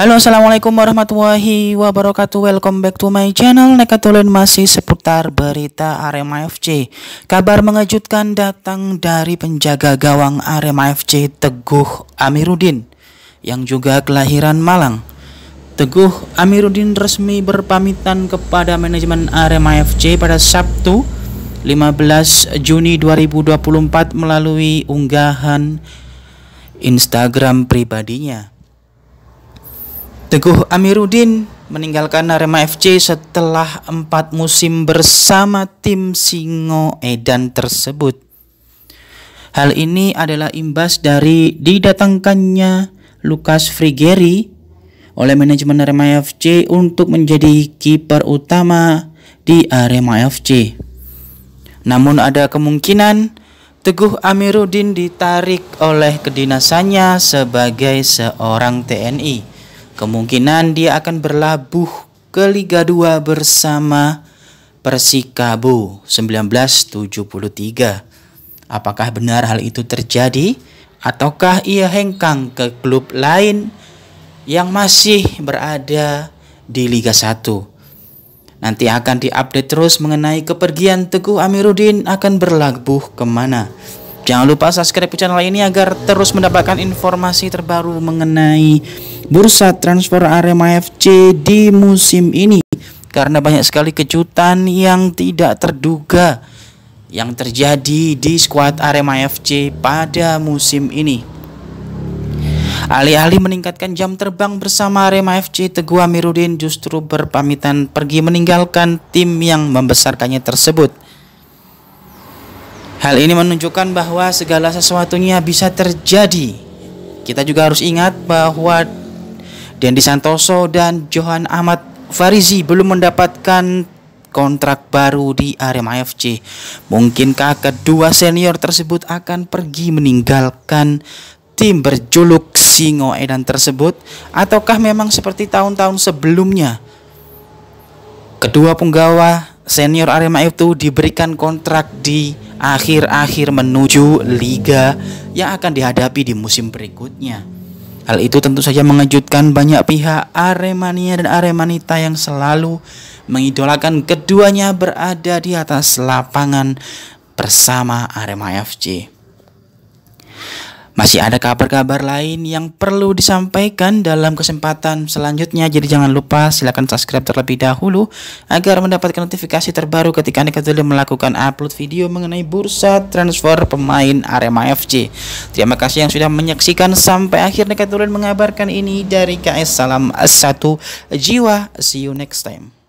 Halo assalamualaikum warahmatullahi wabarakatuh Welcome back to my channel Nekatulin masih seputar berita Arema FC Kabar mengejutkan datang dari penjaga gawang Arema FC Teguh Amiruddin Yang juga kelahiran Malang Teguh Amiruddin resmi berpamitan kepada manajemen Arema FC pada Sabtu 15 Juni 2024 melalui unggahan Instagram pribadinya Teguh Amiruddin meninggalkan Arema FC setelah empat musim bersama tim Singo Edan tersebut. Hal ini adalah imbas dari didatangkannya Lukas Frigeri oleh manajemen Arema FC untuk menjadi kiper utama di Arema FC. Namun ada kemungkinan Teguh Amiruddin ditarik oleh kedinasannya sebagai seorang TNI. Kemungkinan dia akan berlabuh ke Liga 2 bersama Persikabo 1973. Apakah benar hal itu terjadi ataukah ia hengkang ke klub lain yang masih berada di Liga 1? Nanti akan diupdate terus mengenai kepergian Teguh Amiruddin akan berlabuh kemana. Jangan lupa subscribe channel ini agar terus mendapatkan informasi terbaru mengenai bursa transfer Arema FC di musim ini karena banyak sekali kejutan yang tidak terduga yang terjadi di skuad Arema FC pada musim ini. Alih-alih meningkatkan jam terbang bersama Arema FC, Teguh Amiruddin justru berpamitan pergi meninggalkan tim yang membesarkannya tersebut. Hal ini menunjukkan bahwa segala sesuatunya bisa terjadi. Kita juga harus ingat bahwa Dendi Santoso dan Johan Ahmad Farizi belum mendapatkan kontrak baru di Arema FC. Mungkinkah kedua senior tersebut akan pergi meninggalkan tim berjuluk Singo Edan tersebut ataukah memang seperti tahun-tahun sebelumnya kedua penggawa senior Arema itu diberikan kontrak di akhir-akhir menuju liga yang akan dihadapi di musim berikutnya. Hal itu tentu saja mengejutkan banyak pihak Aremania dan Aremanita yang selalu mengidolakan keduanya berada di atas lapangan bersama Arema FC. Masih ada kabar-kabar lain yang perlu disampaikan dalam kesempatan selanjutnya. Jadi jangan lupa silahkan subscribe terlebih dahulu agar mendapatkan notifikasi terbaru ketika Anda kembali melakukan upload video mengenai bursa transfer pemain Arema FC. Terima kasih yang sudah menyaksikan sampai akhir Nekatulin mengabarkan ini dari KS Salam Satu Jiwa. See you next time.